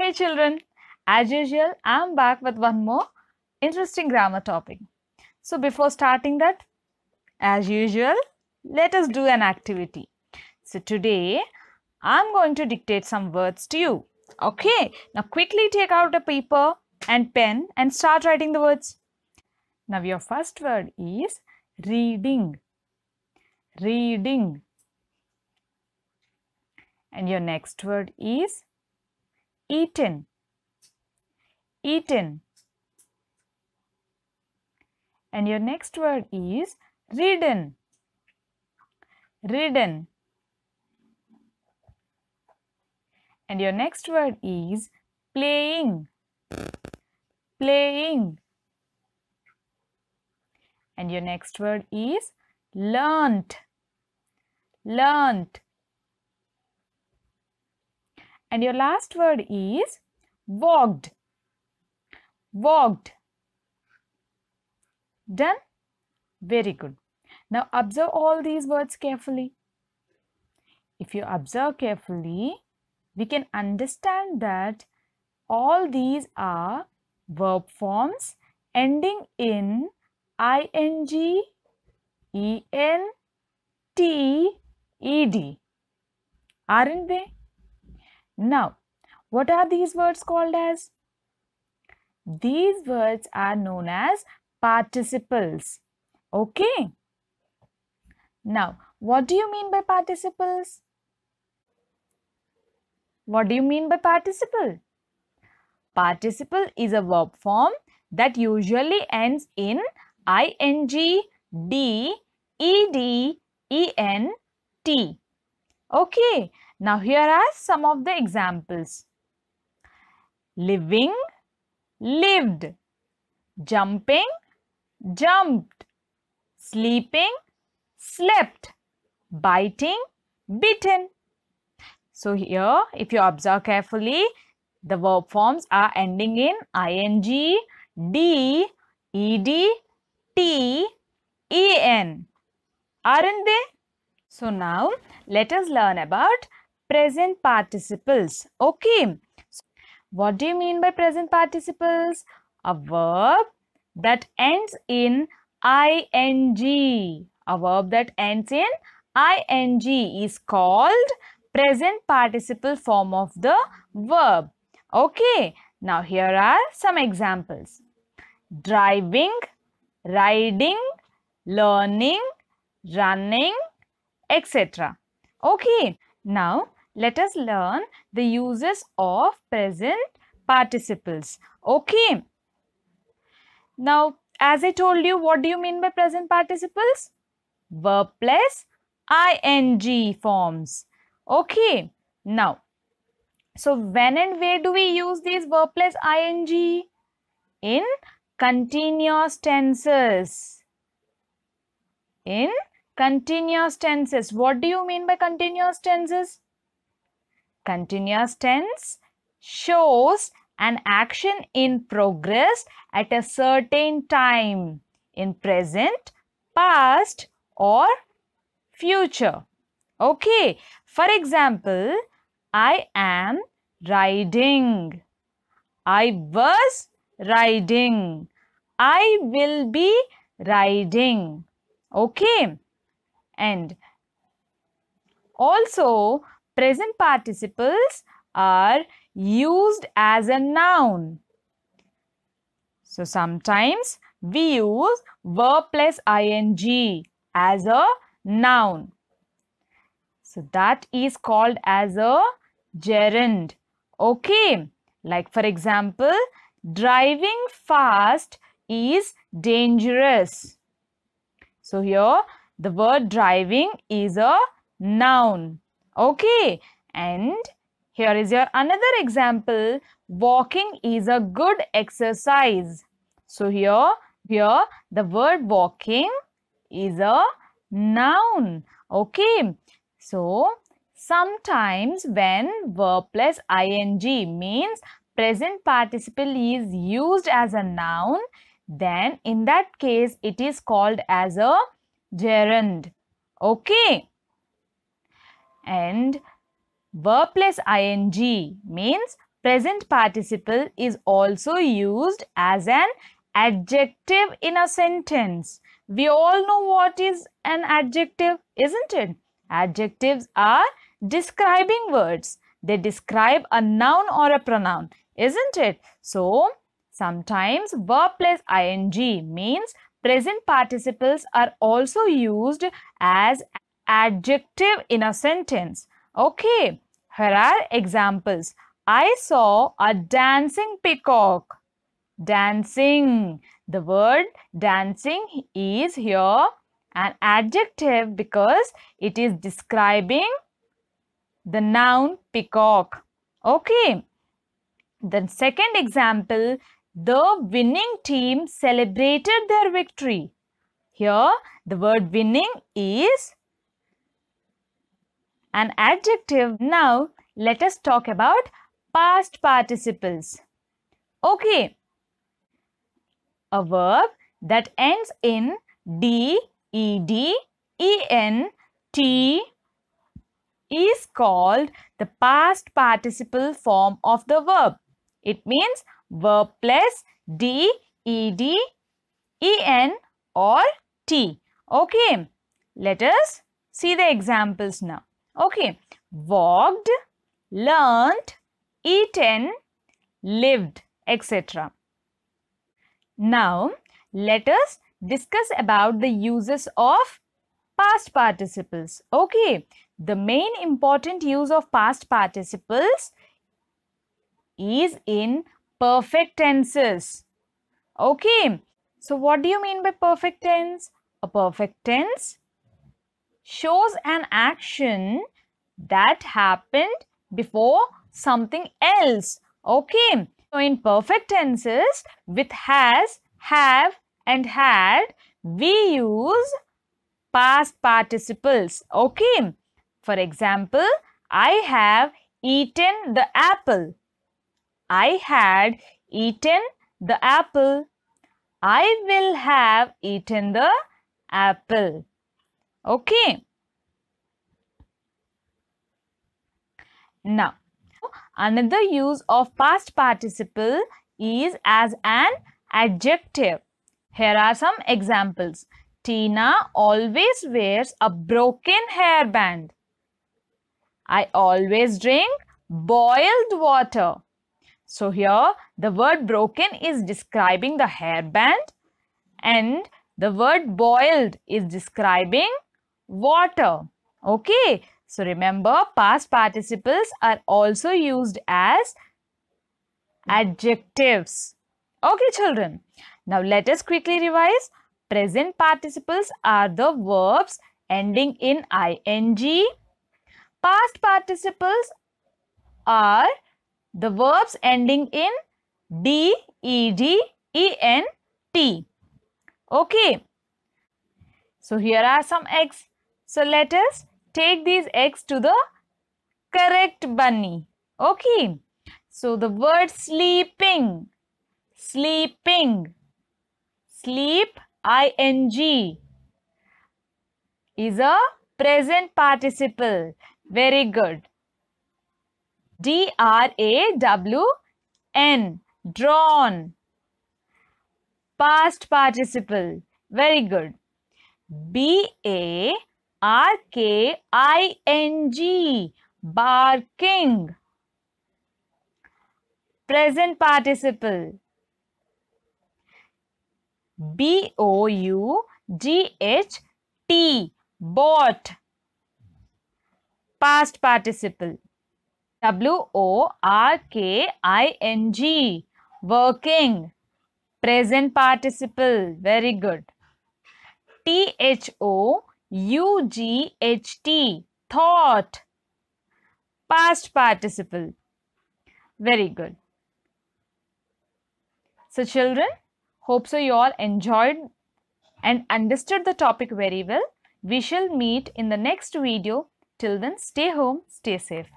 Hey children, as usual, I am back with one more interesting grammar topic. So before starting that, as usual, let us do an activity. So today, I am going to dictate some words to you. Okay, now quickly take out a paper and pen and start writing the words. Now your first word is reading, reading. And your next word is eaten eaten and your next word is ridden ridden and your next word is playing playing and your next word is learnt learnt and your last word is walked. Walked. Done? Very good. Now observe all these words carefully. If you observe carefully, we can understand that all these are verb forms ending in ing, en, t, ed. Aren't they? Now, what are these words called as? These words are known as participles. Okay. Now, what do you mean by participles? What do you mean by participle? Participle is a verb form that usually ends in ing, d, ed, en, t. Okay. Now here are some of the examples. Living, lived. Jumping, jumped. Sleeping, slept. Biting, bitten. So here, if you observe carefully, the verb forms are ending in ing, d, ed, t, en. Aren't they? So now, let us learn about present participles. Okay. So what do you mean by present participles? A verb that ends in ing. A verb that ends in ing is called present participle form of the verb. Okay. Now here are some examples. Driving, riding, learning, running, etc. Okay. Now let us learn the uses of present participles. Okay. Now, as I told you, what do you mean by present participles? Verb plus ing forms. Okay. Now, so when and where do we use these verb plus ing? In continuous tenses. In continuous tenses. What do you mean by continuous tenses? Continuous tense shows an action in progress at a certain time in present, past or future. Okay. For example, I am riding. I was riding. I will be riding. Okay. And also present participles are used as a noun. So sometimes we use verb plus ing as a noun. So that is called as a gerund. Okay. Like for example, driving fast is dangerous. So here the word driving is a noun. Okay. And here is your another example. Walking is a good exercise. So here, here the word walking is a noun. Okay. So sometimes when verb plus ing means present participle is used as a noun, then in that case it is called as a gerund. Okay and verb plus ing means present participle is also used as an adjective in a sentence. We all know what is an adjective, isn't it? Adjectives are describing words. They describe a noun or a pronoun, isn't it? So, sometimes verb plus ing means present participles are also used as adjective in a sentence. Okay, here are examples. I saw a dancing peacock. Dancing. The word dancing is here an adjective because it is describing the noun peacock. Okay. The second example, the winning team celebrated their victory. Here, the word winning is an adjective. Now, let us talk about past participles. Okay. A verb that ends in D, E, D, E, N, T is called the past participle form of the verb. It means verb plus D, E, D, E, N or T. Okay. Let us see the examples now. Okay. Walked, learnt, eaten, lived, etc. Now, let us discuss about the uses of past participles. Okay, the main important use of past participles is in perfect tenses. Okay, so what do you mean by perfect tense? A perfect tense shows an action that happened before something else. Okay. So, in perfect tenses with has, have and had, we use past participles. Okay. For example, I have eaten the apple. I had eaten the apple. I will have eaten the apple. Okay. Now, another use of past participle is as an adjective. Here are some examples. Tina always wears a broken hairband. I always drink boiled water. So here the word broken is describing the hairband and the word boiled is describing water. Okay. So remember past participles are also used as adjectives. Okay children. Now let us quickly revise. Present participles are the verbs ending in ing. Past participles are the verbs ending in d, e, d, e, n, t. t. Okay. So here are some examples. So let us take these eggs to the correct bunny. Okay. So the word sleeping, sleeping, sleep, ing is a present participle. Very good. D R A W N, drawn, past participle. Very good. B A R K I N G barking present participle B O U G H T bought past participle W O R K I N G working present participle very good T H O U G H T thought past participle very good so children hope so you all enjoyed and understood the topic very well we shall meet in the next video till then stay home stay safe